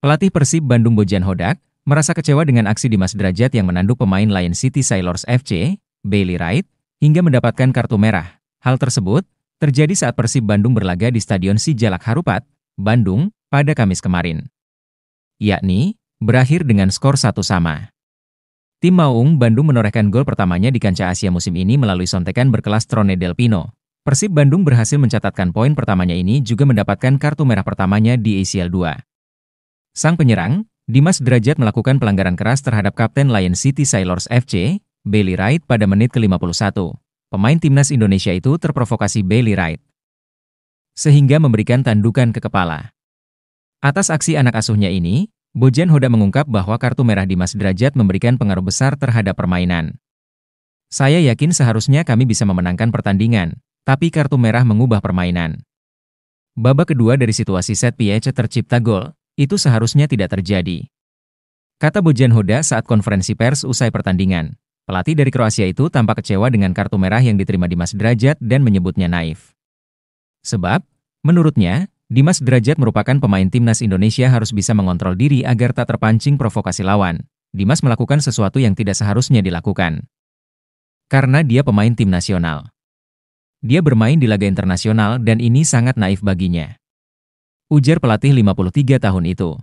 Pelatih Persib Bandung Bojan Hodak merasa kecewa dengan aksi Dimas Derajat yang menanduk pemain Lion City Sailors FC, Bailey Wright, hingga mendapatkan kartu merah. Hal tersebut terjadi saat Persib Bandung berlaga di Stadion Sijalak Harupat, Bandung, pada Kamis kemarin. Yakni, berakhir dengan skor satu sama. Tim Maung Bandung menorehkan gol pertamanya di kancah Asia musim ini melalui sontekan berkelas Trone Del Pino. Persib Bandung berhasil mencatatkan poin pertamanya ini juga mendapatkan kartu merah pertamanya di ACL 2. Sang penyerang, Dimas Derajat melakukan pelanggaran keras terhadap Kapten Lion City Sailors FC, Bailey Wright pada menit ke-51. Pemain timnas Indonesia itu terprovokasi Bailey Wright. Sehingga memberikan tandukan ke kepala. Atas aksi anak asuhnya ini, Bojan Hoda mengungkap bahwa kartu merah Dimas Derajat memberikan pengaruh besar terhadap permainan. Saya yakin seharusnya kami bisa memenangkan pertandingan, tapi kartu merah mengubah permainan. Babak kedua dari situasi set Piece tercipta gol, itu seharusnya tidak terjadi. Kata Bojan Hoda saat konferensi pers usai pertandingan. Pelatih dari Kroasia itu tampak kecewa dengan kartu merah yang diterima Dimas Derajat dan menyebutnya naif. Sebab, menurutnya, Dimas Derajat merupakan pemain timnas Indonesia harus bisa mengontrol diri agar tak terpancing provokasi lawan. Dimas melakukan sesuatu yang tidak seharusnya dilakukan. Karena dia pemain tim nasional. Dia bermain di laga internasional dan ini sangat naif baginya ujar pelatih 53 tahun itu.